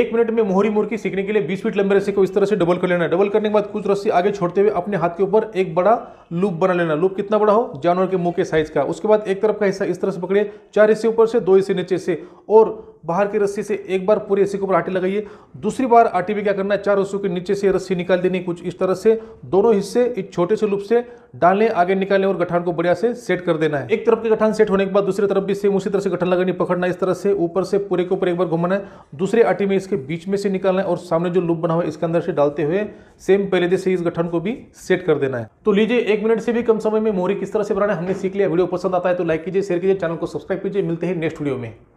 एक मिनट में मोहरी मुर्गी सीखने के लिए 20 फीट लंबे रस्सी को इस तरह से डबल कर लेना डबल करने के बाद कुछ रस्सी आगे छोड़ते हुए अपने हाथ के ऊपर एक बड़ा लूप बना लेना लूप कितना बड़ा हो जानवर के मुंह के साइज का उसके बाद एक तरफ का हिस्सा इस तरह से पकड़े चार हिस्से ऊपर से दो हिस्से नीचे से और बाहर की रस्सी से एक बार पूरी रस्सी के ऊपर आटे लगाइए दूसरी बार आटे में क्या करना है चार रस्सियों के नीचे से रस्सी निकाल देनी कुछ इस तरह से दोनों हिस्से एक छोटे से लूप से डालने आगे निकालने और गठान को बढ़िया से सेट कर देना है एक तरफ के गठान सेट होने के बाद दूसरी तरफ भी सेम उसी तरह से गठन लगानी पकड़ना इस तरह से ऊपर से पूरे के ऊपर एक बार घुमाना है दूसरे आटे में इसके बीच में से निकालना है और सामने जो लूप बना हुआ है इसके अंदर से डालते हुए सेम पहले जैसे इस गठन को भी सेट कर देना है तो लीजिए एक मिनट से भी कम समय में मोहरी किस तरह से बनाना हमने सीख लिया वीडियो पसंद आता है तो लाइक कीजिए शेयर कीजिए चैनल को सब्सक्राइब कीजिए मिलते हैं नेक्स्ट वीडियो में